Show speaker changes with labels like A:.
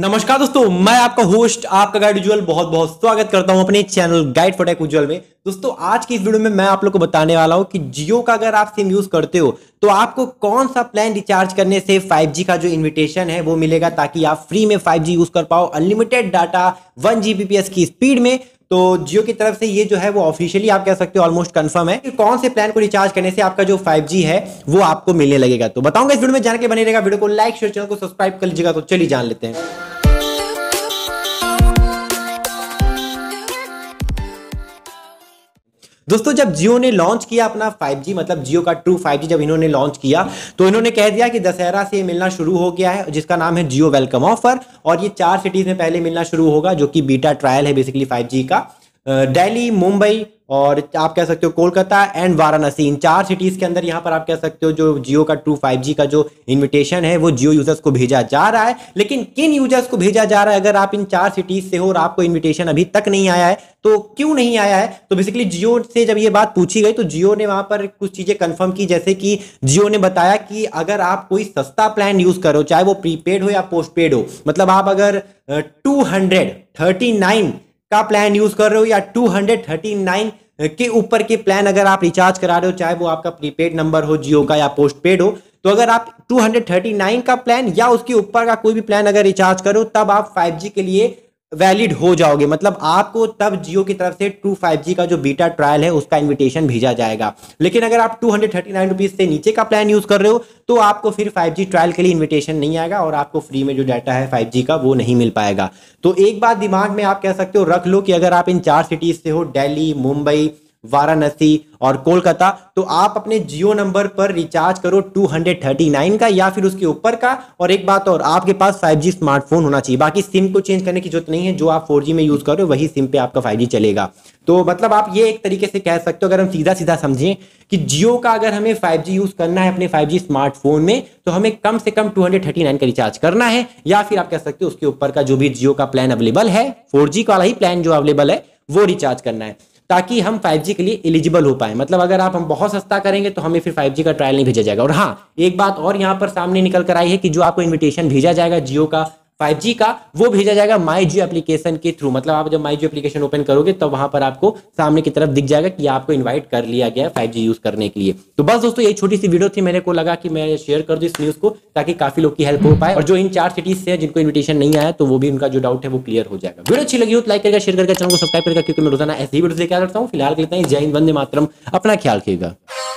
A: नमस्कार दोस्तों मैं आपका होस्ट आपका गाइड उज्ज्वल बहुत बहुत स्वागत करता हूं अपने channel guide for tech Ujjwal में दोस्तों आज की इस वीडियो में मैं आप लोग को बताने वाला हूं कि जियो का अगर आप सिम यूज करते हो तो आपको कौन सा प्लान रिचार्ज करने से 5G का जो इन्विटेशन है वो मिलेगा ताकि आप फ्री में 5G यूज कर पाओ अनलिमिटेड डाटा वन जीबीपीएस की स्पीड में तो जियो की तरफ से ये जो है वो ऑफिशियली आप कह सकते हो ऑलमोस्ट कंफर्म है कि कौन से प्लान को रिचार्ज करने से आपका जो 5G है वो आपको मिलने लगेगा तो बताऊंगा इस वीडियो में जान के बने रहेगा वीडियो को लाइक शेयर चैनल को सब्सक्राइब कर लीजिएगा तो चलिए जान लेते हैं दोस्तों जब जियो ने लॉन्च किया अपना 5G मतलब जियो का ट्रू 5G जब इन्होंने लॉन्च किया तो इन्होंने कह दिया कि दशहरा से मिलना शुरू हो गया है जिसका नाम है जियो वेलकम ऑफर और ये चार सिटीज में पहले मिलना शुरू होगा जो कि बीटा ट्रायल है बेसिकली 5G का दिल्ली मुंबई और आप कह सकते हो कोलकाता एंड वाराणसी इन चार सिटीज़ के अंदर यहाँ पर आप कह सकते हो जो जियो का ट्रू फाइव जी का जो इनविटेशन है वो जियो यूज़र्स को भेजा जा रहा है लेकिन किन यूज़र्स को भेजा जा रहा है अगर आप इन चार सिटीज़ से हो और आपको इनविटेशन अभी तक नहीं आया है तो क्यों नहीं आया है तो बेसिकली जियो से जब ये बात पूछी गई तो जियो ने वहां पर कुछ चीज़ें कन्फर्म की जैसे कि जियो ने बताया कि अगर आप कोई सस्ता प्लान यूज़ करो चाहे वो प्रीपेड हो या पोस्ट हो मतलब आप अगर टू हंड्रेड थर्टी नाइन का प्लान यूज कर रहे हो या 239 के ऊपर के प्लान अगर आप रिचार्ज करा रहे हो चाहे वो आपका प्रीपेड नंबर हो जियो का या पोस्ट पेड हो तो अगर आप 239 का प्लान या उसके ऊपर का कोई भी प्लान अगर रिचार्ज करो तब आप 5G के लिए वैलिड हो जाओगे मतलब आपको तब जियो की तरफ से टू फाइव जी का जो बीटा ट्रायल है उसका इनविटेशन भेजा जाएगा लेकिन अगर आप two hundred thirty nine rupees से नीचे का प्लान यूज़ कर रहे हो तो आपको फिर फाइव जी ट्रायल के लिए इन्विटेशन नहीं आएगा और आपको फ्री में जो डाटा है फाइव जी का वो नहीं मिल पाएगा तो एक बात दिमाग में आप कह सकते हो रख लो कि अगर आप इन चार सिटीज़ से हो डेली मुंबई वाराणसी और कोलकाता तो आप अपने जियो नंबर पर रिचार्ज करो 239 का या फिर उसके ऊपर का और एक बात और आपके पास 5G स्मार्टफोन होना चाहिए बाकी सिम को चेंज करने की जरूरत नहीं है जो आप 4G में यूज करो वही सिम पे आपका 5G चलेगा तो मतलब आप ये एक तरीके से कह सकते हो अगर हम सीधा सीधा समझें कि जियो का अगर हमें फाइव यूज करना है अपने फाइव स्मार्टफोन में तो हमें कम से कम टू का रिचार्ज करना है या फिर आप कह सकते हो उसके ऊपर का जो भी जियो का प्लान अवेलेबल है फोर का वाला ही प्लान जो अवेलेबल है वो रिचार्ज करना है ताकि हम 5G के लिए एलिजिबल हो पाए मतलब अगर आप हम बहुत सस्ता करेंगे तो हमें फिर 5G का ट्रायल नहीं भेजा जाएगा और हाँ एक बात और यहाँ पर सामने निकल कर आई है कि जो आपको इन्विटेशन भेजा जाएगा जियो का जी का वो भेजा जाएगा माई जियो एप्लीकेशन के थ्रू मतलब आप जब माई जियो एप्लीकेशन ओपन करोगे तब तो वहां पर आपको सामने की तरफ दिख जाएगा कि आपको इन्वाइट कर लिया गया फाइव फाइव यूज करने के लिए तो बस दोस्तों ये छोटी सी वीडियो थी मेरे को लगा कि मैं शेयर कर दू इस न्यूज को ताकि काफी लोग की हेल्प हो पाए और जो इन चार सिटीज से जिनको इन्विटेशन नहीं आया तो वो भी उनका जो डाउट है वो क्लियर हो जाएगा वीडियो अच्छी लगी हो तो लाइक करेगा शेयर करके चैनल को सब्सक्राइब करेगा क्योंकि मैं रोजाना ऐसी वीडियो देखा आता हूँ फिलहाल के लेते हैं जय हिंद वंदे मातरम अपना ख्याल रखिएगा